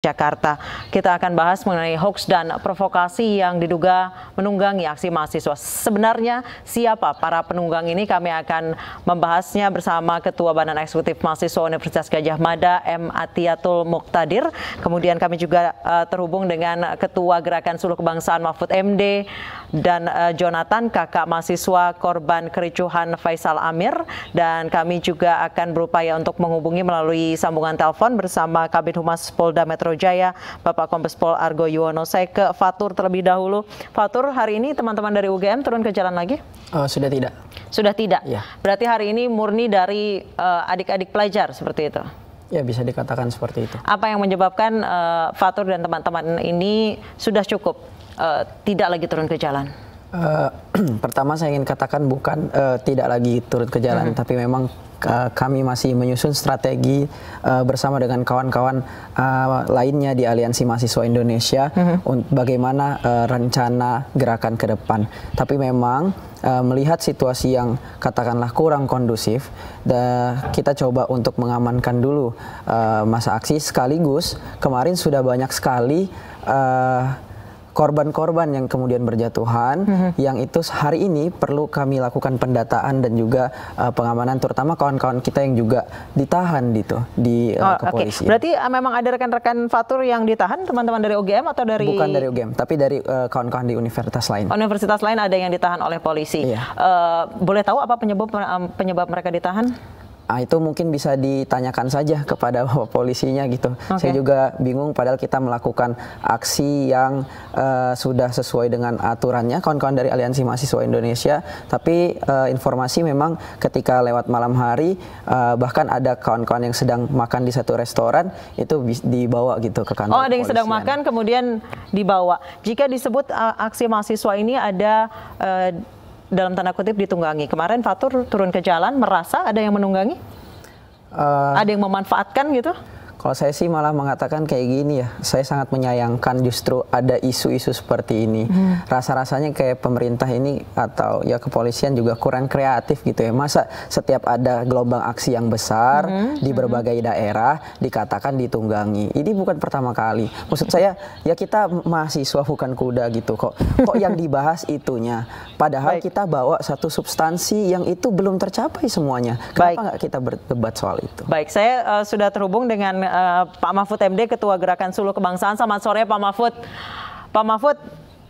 Jakarta. Kita akan bahas mengenai hoax dan provokasi yang diduga menunggangi aksi mahasiswa. Sebenarnya siapa para penunggang ini? Kami akan membahasnya bersama Ketua Badan Eksekutif Mahasiswa Universitas Gajah Mada M. Atiatul Muktadir. Kemudian kami juga uh, terhubung dengan Ketua Gerakan Suluh Kebangsaan Mahfud MD dan uh, Jonathan kakak mahasiswa korban kericuhan Faisal Amir dan kami juga akan berupaya untuk menghubungi melalui sambungan telepon bersama Kabin Humas Polda Metro Metro Jaya, Bapak Kompes Pol Argo Yuwono. Saya ke Fatur terlebih dahulu. Fatur, hari ini teman-teman dari UGM turun ke jalan lagi? Uh, sudah tidak. Sudah tidak? Ya. Berarti hari ini murni dari eh, adik-adik uh, pelajar seperti itu? Ya bisa dikatakan seperti itu. Apa yang menyebabkan uh, Fatur dan teman-teman ini sudah cukup uh, tidak lagi turun ke jalan? Uh, pertama saya ingin katakan bukan uh, tidak lagi turut ke jalan, mm -hmm. tapi memang eh, kami masih menyusun strategi uh, bersama dengan kawan-kawan uh, lainnya di Aliansi Mahasiswa Indonesia mm -hmm. bagaimana uh, rencana gerakan ke depan. Tapi memang uh, melihat situasi yang katakanlah kurang kondusif, kita coba untuk mengamankan dulu uh, masa aksi sekaligus kemarin sudah banyak sekali uh, korban-korban yang kemudian berjatuhan, mm-hmm. yang itu hari ini perlu kami lakukan pendataan dan juga uh, pengamanan, terutama kawan-kawan kita yang juga ditahan gitu di uh, oh, kepolisian. Okay. Berarti uh, memang ada rekan-rekan Fatur yang ditahan, teman-teman dari UGM atau dari? Bukan dari UGM, tapi dari kawan kawan-kawan di universitas lain. Universitas lain ada yang ditahan oleh polisi. Iya. Uh, boleh tahu apa penyebab penyebab mereka ditahan? Ah, itu mungkin bisa ditanyakan saja kepada polisinya gitu. Okay. Saya juga bingung padahal kita melakukan aksi yang uh, sudah sesuai dengan aturannya kawan-kawan dari Aliansi Mahasiswa Indonesia, tapi uh, informasi memang ketika lewat malam hari uh, bahkan ada kawan-kawan yang sedang makan di satu restoran itu dibawa gitu ke kantor. Oh, ada yang polisian. sedang makan kemudian dibawa. Jika disebut uh, aksi mahasiswa ini ada uh, dalam tanda kutip ditunggangi. Kemarin Fatur turun ke jalan merasa ada yang menunggangi? Uh, ada yang memanfaatkan gitu? Kalau saya sih malah mengatakan kayak gini ya, saya sangat menyayangkan justru ada isu-isu seperti ini. Hmm. Rasa-rasanya kayak pemerintah ini atau ya kepolisian juga kurang kreatif gitu ya. Masa setiap ada gelombang aksi yang besar hmm. hmm. di berbagai hmm. daerah dikatakan ditunggangi. Ini bukan pertama kali. Maksud saya ya kita mahasiswa bukan kuda gitu kok. Kok yang dibahas itunya. Padahal Baik. kita bawa satu substansi yang itu belum tercapai semuanya. Kenapa nggak kita berdebat soal itu? Baik, saya uh, sudah terhubung dengan Eh, Pak Mahfud MD, Ketua Gerakan Suluh Kebangsaan. Selamat sore Pak Mahfud. Pak Mahfud,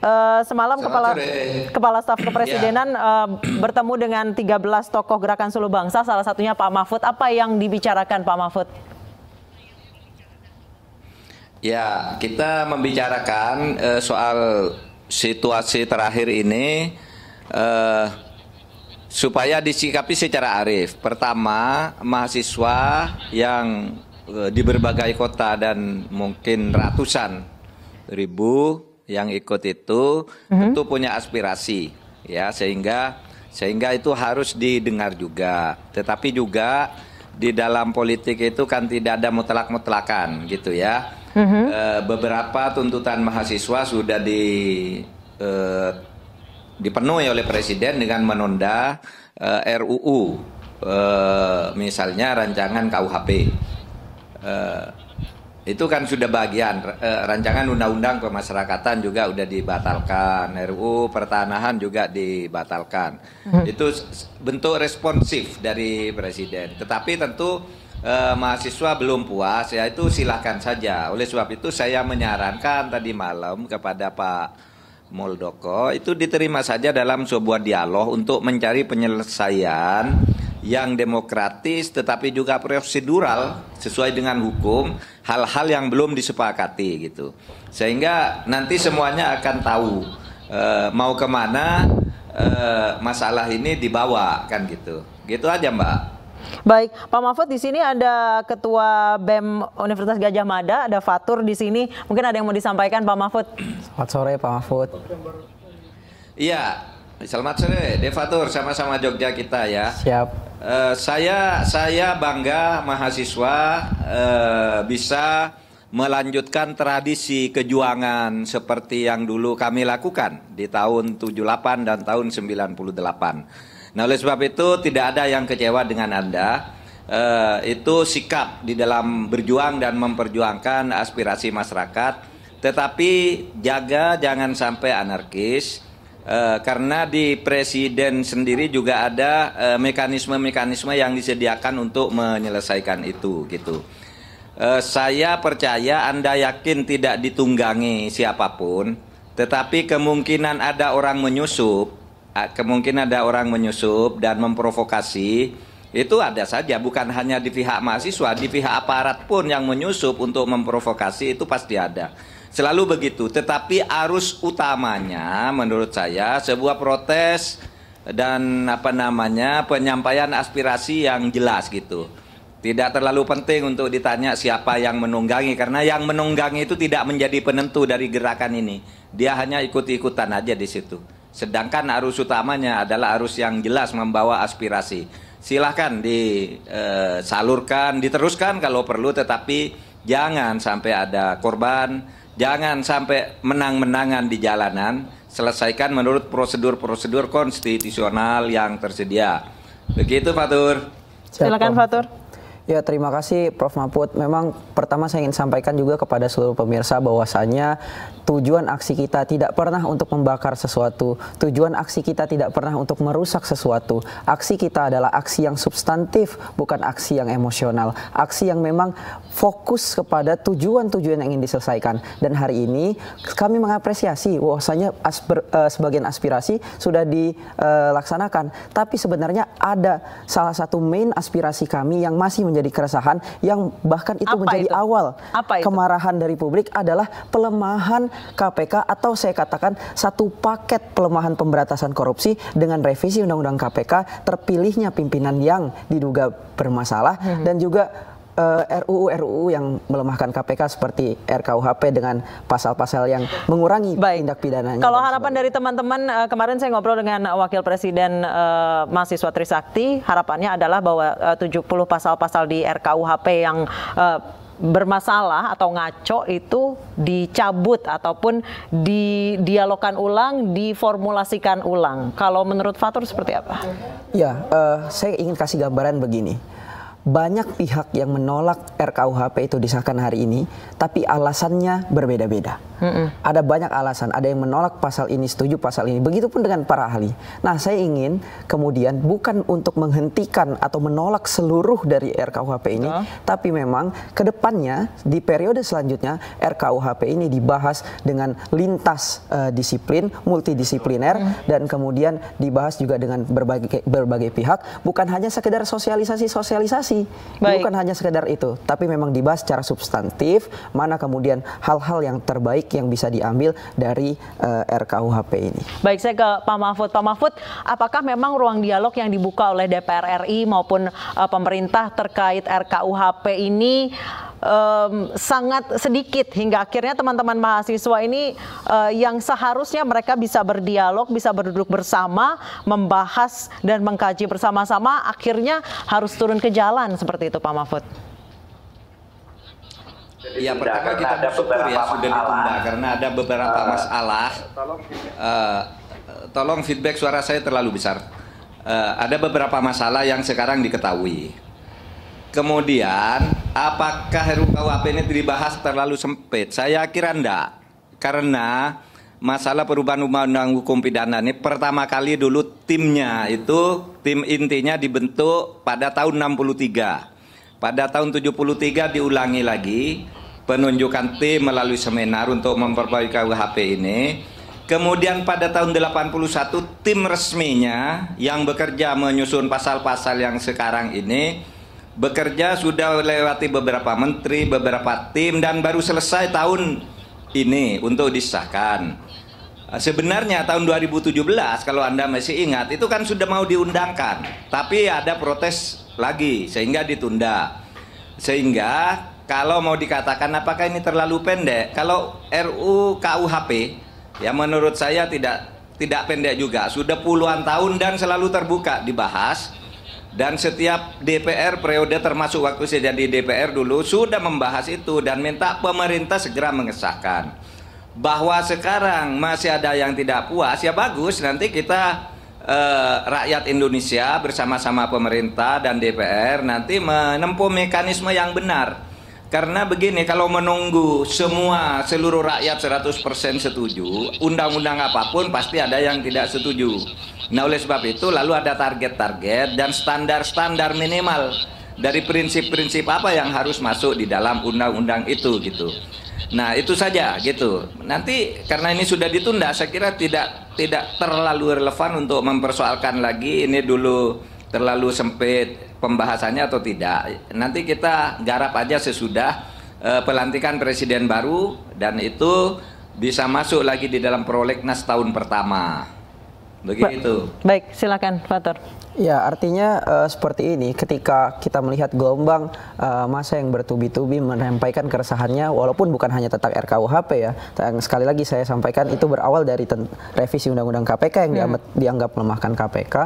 Uh, semalam Selamat kepala kepala staf ya. kepresidenan ya. uh, bertemu dengan 13 tokoh gerakan Solo Bangsa salah satunya Pak Mahfud apa yang dibicarakan Pak Mahfud? Ya, kita membicarakan uh, soal situasi terakhir ini uh, supaya disikapi secara arif. Pertama, mahasiswa yang Eh, di berbagai kota dan mungkin ratusan ribu yang ikut itu mm-hmm. tentu punya aspirasi ya sehingga sehingga itu harus didengar juga tetapi juga di dalam politik itu kan tidak ada mutlak-mutlakan gitu ya mm-hmm. e, beberapa tuntutan mahasiswa sudah di e, dipenuhi oleh presiden dengan menunda e, RUU e, misalnya rancangan KUHP Eh, itu kan sudah bagian uh, rancangan undang-undang pemasyarakatan juga sudah dibatalkan RUU pertanahan juga dibatalkan hmm. itu bentuk responsif dari presiden tetapi tentu uh, mahasiswa belum puas ya itu silahkan saja oleh sebab itu saya menyarankan tadi malam kepada Pak Muldoko itu diterima saja dalam sebuah dialog untuk mencari penyelesaian yang demokratis tetapi juga prosedural sesuai dengan hukum hal-hal yang belum disepakati gitu sehingga nanti semuanya akan tahu e, mau kemana e, masalah ini dibawa kan gitu gitu aja mbak Baik, Pak Mahfud di sini ada Ketua BEM Universitas Gajah Mada, ada Fatur di sini. Mungkin ada yang mau disampaikan Pak Mahfud. Selamat sore Pak Mahfud. Iya, Selamat sore, Devatur sama-sama Jogja kita ya. Siap. Uh, saya saya bangga mahasiswa uh, bisa melanjutkan tradisi kejuangan seperti yang dulu kami lakukan di tahun 78 dan tahun 98. Nah, oleh sebab itu tidak ada yang kecewa dengan Anda. Uh, itu sikap di dalam berjuang dan memperjuangkan aspirasi masyarakat, tetapi jaga jangan sampai anarkis Uh, karena di presiden sendiri juga ada eh, mekanisme-mekanisme yang disediakan untuk menyelesaikan itu gitu. Uh, saya percaya Anda yakin tidak ditunggangi siapapun, tetapi kemungkinan ada orang menyusup, kemungkinan ada orang menyusup dan memprovokasi itu ada saja bukan hanya di pihak mahasiswa, di pihak aparat pun yang menyusup untuk memprovokasi itu pasti ada. Selalu begitu. Tetapi arus utamanya menurut saya sebuah protes dan apa namanya penyampaian aspirasi yang jelas gitu. Tidak terlalu penting untuk ditanya siapa yang menunggangi karena yang menunggangi itu tidak menjadi penentu dari gerakan ini. Dia hanya ikut-ikutan aja di situ. Sedangkan arus utamanya adalah arus yang jelas membawa aspirasi. Silahkan disalurkan, eh, diteruskan kalau perlu, tetapi jangan sampai ada korban, Jangan sampai menang-menangan di jalanan, selesaikan menurut prosedur-prosedur konstitusional yang tersedia. Begitu Fatur. Silakan Fatur. Ya, terima kasih Prof. Mahfud. Memang pertama saya ingin sampaikan juga kepada seluruh pemirsa bahwasanya tujuan aksi kita tidak pernah untuk membakar sesuatu. Tujuan aksi kita tidak pernah untuk merusak sesuatu. Aksi kita adalah aksi yang substantif, bukan aksi yang emosional. Aksi yang memang fokus kepada tujuan-tujuan yang ingin diselesaikan. Dan hari ini kami mengapresiasi bahwasanya asper, uh, sebagian aspirasi sudah dilaksanakan. Eh, Tapi sebenarnya ada salah satu main aspirasi kami yang masih menjadi keresahan yang bahkan itu Apa menjadi itu? awal Apa itu? kemarahan dari publik adalah pelemahan KPK atau saya katakan satu paket pelemahan pemberantasan korupsi dengan revisi undang-undang KPK terpilihnya pimpinan yang diduga bermasalah hmm. dan juga Eh, RUU RUU yang melemahkan KPK seperti RKUHP dengan pasal-pasal yang mengurangi Baik. tindak pidananya. Kalau harapan dari teman-teman eh, kemarin saya ngobrol dengan Wakil Presiden uh, mahasiswa Trisakti, harapannya adalah bahwa uh, 70 pasal-pasal di RKUHP yang uh, bermasalah atau ngaco itu dicabut ataupun didialogkan ulang, diformulasikan ulang. Kalau menurut Fatur seperti apa? Ya, uh, saya ingin kasih gambaran begini banyak pihak yang menolak RKUHP itu disahkan hari ini, tapi alasannya berbeda-beda. Mm-mm. Ada banyak alasan, ada yang menolak pasal ini, setuju pasal ini. Begitupun dengan para ahli. Nah, saya ingin kemudian bukan untuk menghentikan atau menolak seluruh dari RKUHP ini, uh. tapi memang ke depannya di periode selanjutnya RKUHP ini dibahas dengan lintas uh, disiplin, multidisipliner, mm. dan kemudian dibahas juga dengan berbagai berbagai pihak, bukan hanya sekedar sosialisasi sosialisasi Baik. Bukan hanya sekedar itu, tapi memang dibahas secara substantif mana kemudian hal-hal yang terbaik yang bisa diambil dari uh, eh, RKUHP ini. Baik, saya ke Pak Mahfud. Pak Mahfud, apakah memang ruang dialog yang dibuka oleh DPR RI maupun uh, pemerintah terkait RKUHP ini um, sangat sedikit hingga akhirnya teman-teman mahasiswa ini uh, yang seharusnya mereka bisa berdialog, bisa berduduk bersama, membahas dan mengkaji bersama-sama, akhirnya harus turun ke jalan seperti itu Pak Mahfud. Ya pertama kita bersyukur ya sudah ditunda karena ada beberapa uh, masalah. Tolong, uh, tolong feedback suara saya terlalu besar. Uh, ada beberapa masalah yang sekarang diketahui Kemudian, apakah RUKUHP ini dibahas terlalu sempit? Saya kira enggak. Karena masalah perubahan undang-undang hukum pidana ini pertama kali dulu timnya itu tim intinya dibentuk pada tahun 63. Pada tahun 73 diulangi lagi penunjukan tim melalui seminar untuk memperbaiki KUHP ini. Kemudian pada tahun 81 tim resminya yang bekerja menyusun pasal-pasal yang sekarang ini bekerja sudah melewati beberapa menteri, beberapa tim dan baru selesai tahun ini untuk disahkan. Sebenarnya tahun 2017 kalau Anda masih ingat itu kan sudah mau diundangkan, tapi ada protes lagi sehingga ditunda. Sehingga kalau mau dikatakan apakah ini terlalu pendek? Kalau RU KUHP ya menurut saya tidak tidak pendek juga, sudah puluhan tahun dan selalu terbuka dibahas dan setiap DPR periode termasuk waktu saya jadi DPR dulu sudah membahas itu dan minta pemerintah segera mengesahkan bahwa sekarang masih ada yang tidak puas ya bagus nanti kita eh, rakyat Indonesia bersama-sama pemerintah dan DPR nanti menempuh mekanisme yang benar karena begini, kalau menunggu semua seluruh rakyat 100% setuju, undang-undang apapun pasti ada yang tidak setuju. Nah, oleh sebab itu lalu ada target-target dan standar-standar minimal dari prinsip-prinsip apa yang harus masuk di dalam undang-undang itu gitu. Nah, itu saja gitu. Nanti karena ini sudah ditunda, saya kira tidak tidak terlalu relevan untuk mempersoalkan lagi ini dulu terlalu sempit pembahasannya atau tidak. Nanti kita garap aja sesudah uh, pelantikan presiden baru dan itu bisa masuk lagi di dalam prolegnas tahun pertama. Begitu. Baik, silakan Fatur. Ya, artinya uh, seperti ini. Ketika kita melihat gelombang uh, masa yang bertubi-tubi menyampaikan keresahannya, walaupun bukan hanya tentang RKUHP ya. Yang sekali lagi saya sampaikan itu berawal dari revisi Undang-Undang KPK yang ya. dianggap, hmm. dianggap melemahkan KPK. Uh,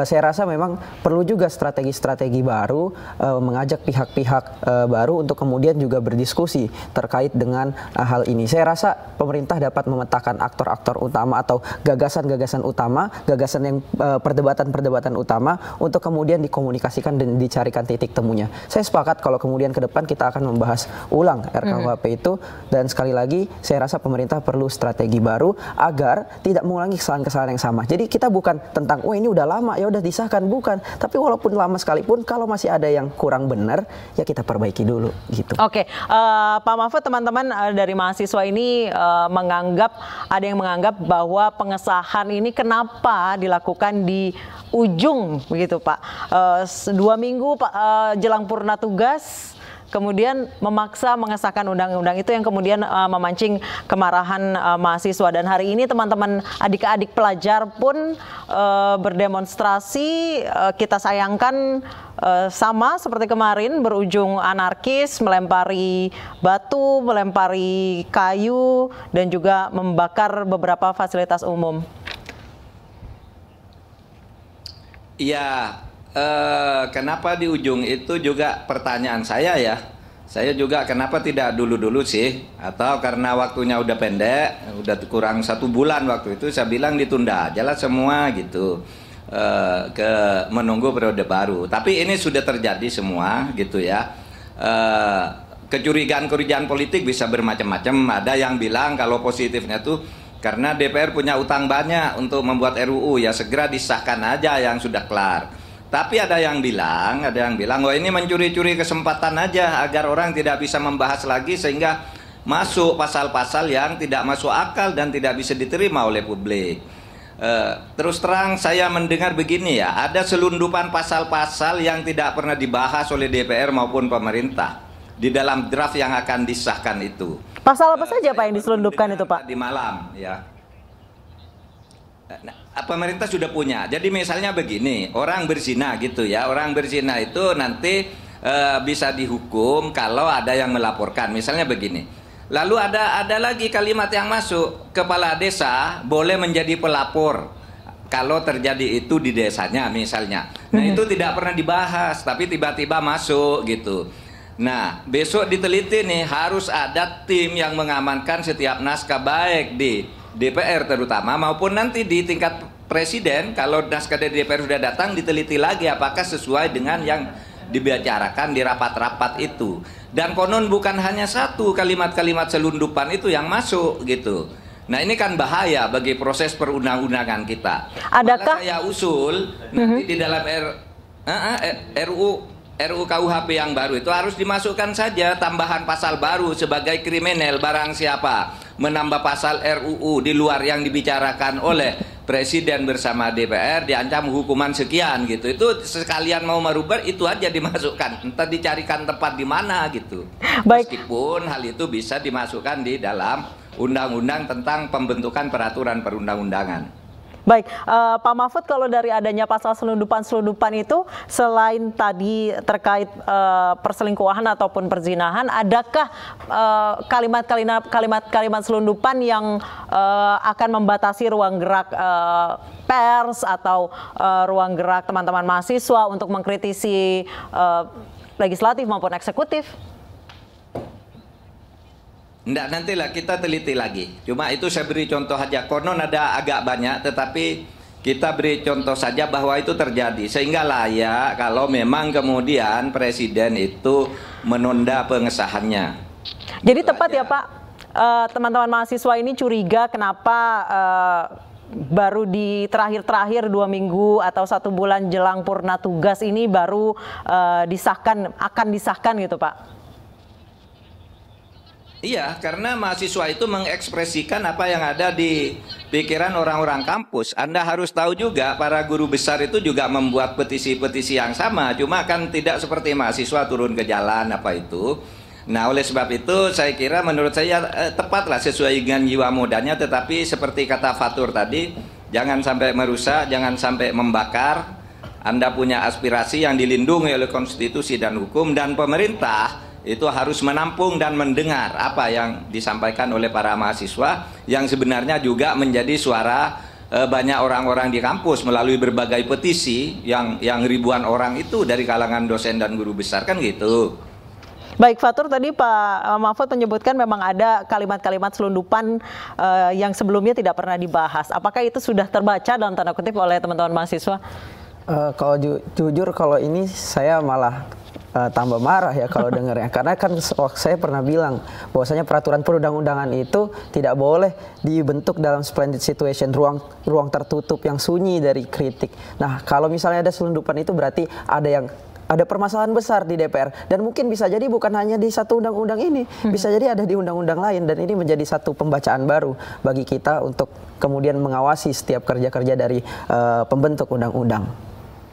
eh, saya rasa memang perlu juga strategi-strategi baru uh, mengajak pihak-pihak uh, baru untuk kemudian juga berdiskusi terkait dengan uh, hal ini. Saya rasa pemerintah dapat memetakan aktor-aktor utama atau gagasan-gagasan utama, gagasan yang perdebatan-perdebatan utama utama untuk kemudian dikomunikasikan dan dicarikan titik temunya. Saya sepakat kalau kemudian ke depan kita akan membahas ulang RKUHP hmm. itu dan sekali lagi saya rasa pemerintah perlu strategi baru agar tidak mengulangi kesalahan-kesalahan yang sama. Jadi kita bukan tentang oh, ini udah lama ya udah disahkan bukan, tapi walaupun lama sekalipun kalau masih ada yang kurang benar ya kita perbaiki dulu gitu. Oke, okay. uh, eh, Pak Mahfud teman-teman uh, dari mahasiswa ini uh, menganggap ada yang menganggap bahwa pengesahan ini kenapa dilakukan di ujung begitu Pak. Uh, dua minggu Pak uh, jelang purna tugas kemudian memaksa mengesahkan undang-undang itu yang kemudian uh, memancing kemarahan uh, mahasiswa dan hari ini teman-teman adik-adik pelajar pun uh, berdemonstrasi uh, kita sayangkan uh, sama seperti kemarin berujung anarkis melempari batu, melempari kayu dan juga membakar beberapa fasilitas umum. Iya, eh, kenapa di ujung itu juga pertanyaan saya ya. Saya juga kenapa tidak dulu-dulu sih? Atau karena waktunya udah pendek, udah kurang satu bulan waktu itu, saya bilang ditunda Jelas semua gitu eh, ke menunggu periode baru. Tapi ini sudah terjadi semua gitu ya. Eh, kecurigaan-kecurigaan politik bisa bermacam-macam. Ada yang bilang kalau positifnya tuh karena DPR punya utang banyak untuk membuat RUU ya segera disahkan aja yang sudah kelar. Tapi ada yang bilang, ada yang bilang, wah oh, ini mencuri-curi kesempatan aja agar orang tidak bisa membahas lagi sehingga masuk pasal-pasal yang tidak masuk akal dan tidak bisa diterima oleh publik. Eh, terus terang saya mendengar begini ya, ada selundupan pasal-pasal yang tidak pernah dibahas oleh DPR maupun pemerintah di dalam draft yang akan disahkan itu. Pasal apa uh, saja Pak yang diselundupkan itu Pak? Di malam ya. Nah, eh, pemerintah sudah punya. Jadi misalnya begini, orang berzina gitu ya, orang berzina itu nanti uh, bisa dihukum kalau ada yang melaporkan. Misalnya begini. Lalu ada ada lagi kalimat yang masuk, kepala desa boleh menjadi pelapor kalau terjadi itu di desanya misalnya. Nah, hmm. itu tidak pernah dibahas tapi tiba-tiba masuk gitu. Nah, besok diteliti nih harus ada tim yang mengamankan setiap naskah baik di DPR terutama maupun nanti di tingkat presiden kalau naskah dari DPR sudah datang diteliti lagi apakah sesuai dengan yang dibicarakan di rapat-rapat itu. Dan konon bukan hanya satu kalimat-kalimat selundupan itu yang masuk gitu. Nah ini kan bahaya bagi proses perundang-undangan kita. Adakah Malah saya usul nanti mm -hmm. di dalam R, uh, eh, uh, eh, RU RUKUHP yang baru itu harus dimasukkan saja tambahan pasal baru sebagai kriminal barang siapa menambah pasal RUU di luar yang dibicarakan oleh presiden bersama DPR diancam hukuman sekian gitu itu sekalian mau merubah itu aja dimasukkan entah dicarikan tempat di mana gitu Baik. meskipun hal itu bisa dimasukkan di dalam undang-undang tentang pembentukan peraturan perundang-undangan Baik, uh, Pak Mahfud kalau dari adanya pasal selundupan-selundupan itu selain tadi terkait uh, perselingkuhan ataupun perzinahan, adakah eh, kalimat-kalimat uh, kalimat selundupan yang uh, akan membatasi ruang gerak uh, pers atau uh, ruang gerak teman-teman mahasiswa untuk mengkritisi uh, legislatif maupun eksekutif? Tidak, nantilah kita teliti lagi. Cuma itu saya beri contoh aja. Konon ada agak banyak, tetapi kita beri contoh saja bahwa itu terjadi. Sehingga layak kalau memang kemudian presiden itu menunda pengesahannya. Jadi itu tepat aja. ya Pak, eh, teman-teman mahasiswa ini curiga kenapa eh, baru di terakhir-terakhir dua minggu atau satu bulan jelang purna tugas ini baru eh, disahkan akan disahkan gitu Pak? Iya, karena mahasiswa itu mengekspresikan apa yang ada di pikiran orang-orang kampus. Anda harus tahu juga para guru besar itu juga membuat petisi-petisi yang sama, cuma kan tidak seperti mahasiswa turun ke jalan apa itu. Nah, oleh sebab itu saya kira menurut saya eh, tepatlah sesuai dengan jiwa mudanya tetapi seperti kata Fatur tadi, jangan sampai merusak, jangan sampai membakar. Anda punya aspirasi yang dilindungi oleh konstitusi dan hukum dan pemerintah itu harus menampung dan mendengar apa yang disampaikan oleh para mahasiswa yang sebenarnya juga menjadi suara eh, banyak orang-orang di kampus melalui berbagai petisi yang yang ribuan orang itu dari kalangan dosen dan guru besar kan gitu. Baik Fatur, tadi Pak eh, Mahfud menyebutkan memang ada kalimat-kalimat selundupan uh, yang sebelumnya tidak pernah dibahas. Apakah itu sudah terbaca dalam tanda kutip oleh teman-teman mahasiswa? Uh, kalau ju jujur, kalau ini saya malah uh, tambah marah ya kalau dengarnya karena kan waktu oh, saya pernah bilang bahwasanya peraturan perundang-undangan itu tidak boleh dibentuk dalam splendid situation ruang ruang tertutup yang sunyi dari kritik. Nah, kalau misalnya ada selundupan itu berarti ada yang ada permasalahan besar di DPR dan mungkin bisa jadi bukan hanya di satu undang-undang ini, hmm. bisa jadi ada di undang-undang lain dan ini menjadi satu pembacaan baru bagi kita untuk kemudian mengawasi setiap kerja-kerja dari uh, pembentuk undang-undang.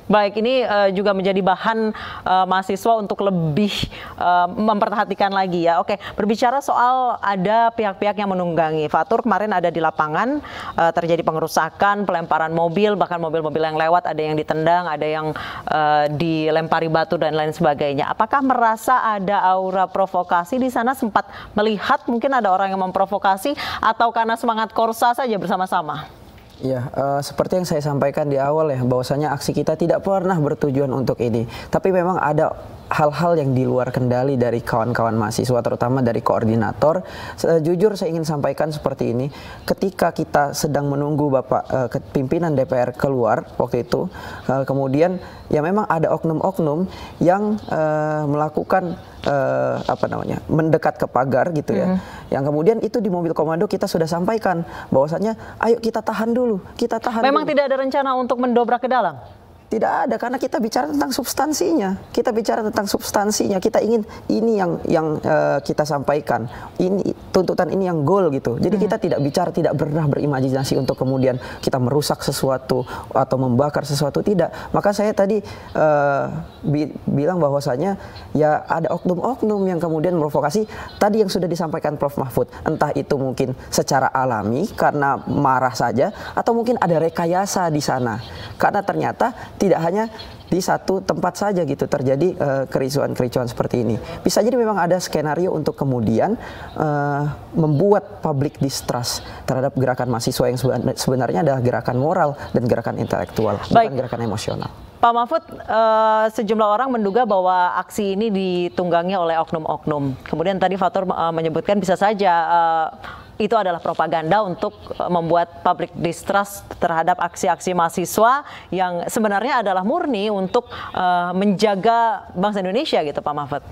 Baik, ini uh, juga menjadi bahan uh, mahasiswa untuk lebih uh, memperhatikan lagi ya. Oke, berbicara soal ada pihak-pihak yang menunggangi. Fatur kemarin ada di lapangan, uh, terjadi pengerusakan, pelemparan mobil, bahkan mobil-mobil yang lewat ada yang ditendang, ada yang uh, dilempari batu dan lain sebagainya. Apakah merasa ada aura provokasi di sana? Sempat melihat mungkin ada orang yang memprovokasi atau karena semangat korsa saja bersama-sama? Ya, uh, seperti yang saya sampaikan di awal ya, bahwasanya aksi kita tidak pernah bertujuan untuk ini. Tapi memang ada hal-hal yang di luar kendali dari kawan-kawan mahasiswa terutama dari koordinator jujur saya ingin sampaikan seperti ini ketika kita sedang menunggu Bapak uh, pimpinan DPR keluar waktu itu uh, kemudian ya memang ada oknum-oknum yang uh, melakukan uh, apa namanya mendekat ke pagar gitu ya. Mm -hmm. Yang kemudian itu di mobil komando kita sudah sampaikan bahwasannya ayo kita tahan dulu, kita tahan. Memang dulu. tidak ada rencana untuk mendobrak ke dalam. Tidak ada karena kita bicara tentang substansinya. Kita bicara tentang substansinya. Kita ingin ini yang yang uh, kita sampaikan. Ini tuntutan ini yang goal gitu. Jadi hmm. kita tidak bicara tidak pernah berimajinasi untuk kemudian kita merusak sesuatu atau membakar sesuatu tidak. Maka saya tadi uh, bi bilang bahwasanya ya ada oknum-oknum yang kemudian provokasi tadi yang sudah disampaikan Prof Mahfud. Entah itu mungkin secara alami karena marah saja atau mungkin ada rekayasa di sana karena ternyata tidak hanya di satu tempat saja gitu terjadi uh, kericuan-kericuan seperti ini. Bisa jadi memang ada skenario untuk kemudian uh, membuat publik distrust terhadap gerakan mahasiswa yang sebenarnya adalah gerakan moral dan gerakan intelektual, Baik. bukan gerakan emosional. Pak Mahfud, uh, sejumlah orang menduga bahwa aksi ini ditunggangi oleh oknum-oknum. Kemudian tadi Fatur uh, menyebutkan bisa saja uh, itu adalah propaganda untuk eh, membuat public distrust terhadap aksi-aksi mahasiswa yang sebenarnya adalah murni untuk uh, menjaga bangsa Indonesia gitu Pak Mahfud.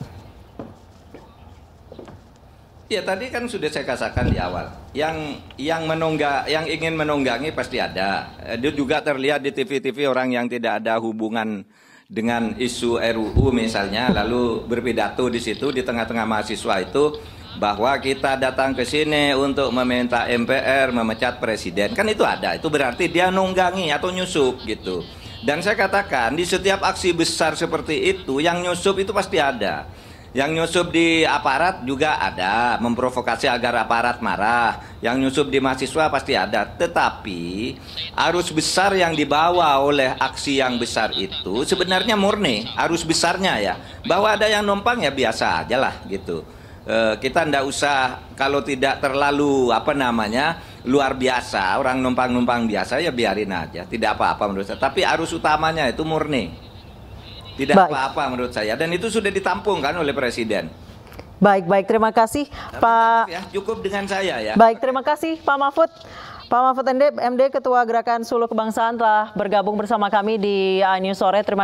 Ya tadi kan sudah saya katakan di awal, yang yang menunggak, yang ingin menunggangi pasti ada. Eh, Dia juga terlihat di TV-TV orang yang tidak ada hubungan dengan isu RUU misalnya, lalu berpidato di situ di tengah-tengah mahasiswa itu bahwa kita datang ke sini untuk meminta MPR memecat presiden kan itu ada itu berarti dia nunggangi atau nyusup gitu dan saya katakan di setiap aksi besar seperti itu yang nyusup itu pasti ada yang nyusup di aparat juga ada memprovokasi agar aparat marah yang nyusup di mahasiswa pasti ada tetapi arus besar yang dibawa oleh aksi yang besar itu sebenarnya murni arus besarnya ya bahwa ada yang numpang ya biasa aja lah gitu Eh, kita tidak usah kalau tidak terlalu apa namanya luar biasa orang numpang-numpang biasa ya biarin aja tidak apa-apa menurut saya tapi arus utamanya itu murni tidak apa-apa menurut saya dan itu sudah ditampung kan oleh presiden baik baik terima kasih tapi Pak ya, cukup dengan saya ya baik terima kasih Pak Mahfud Pak Mahfud MD, MD Ketua Gerakan Suluh Kebangsaan telah bergabung bersama kami di A Sore terima